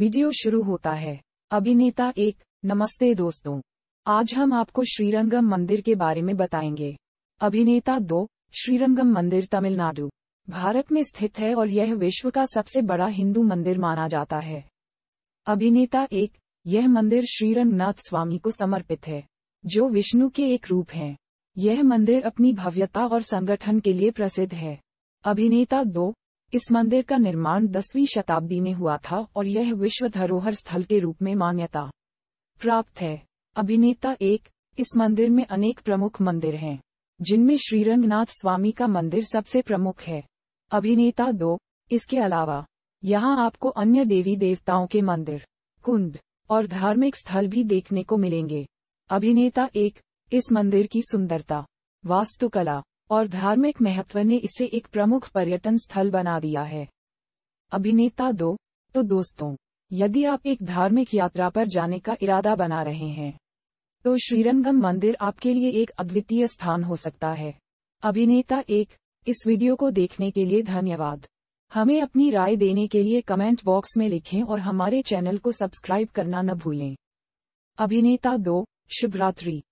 video शुरू होता है अभिनेता एक नमस्ते दोस्तों आज हम आपको श्रीरंगम मंदिर के बारे में बताएंगे अभिनेता दो श्रीरंगम मंदिर तमिलनाडु भारत में स्थित है और यह विश्व का सबसे बड़ा हिंदू मंदिर माना जाता है अभिनेता एक यह मंदिर श्रीरंगनाथ स्वामी को समर्पित है जो विष्णु के एक रूप है यह मंदिर अपनी भव्यता और संगठन के लिए प्रसिद्ध है अभिनेता दो इस मंदिर का निर्माण 10वीं शताब्दी में हुआ था और यह विश्व धरोहर स्थल के रूप में मान्यता प्राप्त है अभिनेता एक इस मंदिर में अनेक प्रमुख मंदिर हैं जिनमें श्रीरंगनाथ स्वामी का मंदिर सबसे प्रमुख है अभिनेता दो इसके अलावा यहाँ आपको अन्य देवी देवताओं के मंदिर कुंड और धार्मिक स्थल भी देखने को मिलेंगे अभिनेता एक इस मंदिर की सुंदरता वास्तुकला और धार्मिक महत्व ने इसे एक प्रमुख पर्यटन स्थल बना दिया है अभिनेता दो तो दोस्तों यदि आप एक धार्मिक यात्रा पर जाने का इरादा बना रहे हैं तो श्रीरंगम मंदिर आपके लिए एक अद्वितीय स्थान हो सकता है अभिनेता एक इस वीडियो को देखने के लिए धन्यवाद हमें अपनी राय देने के लिए कमेंट बॉक्स में लिखें और हमारे चैनल को सब्सक्राइब करना न भूलें अभिनेता दो शुभरात्रि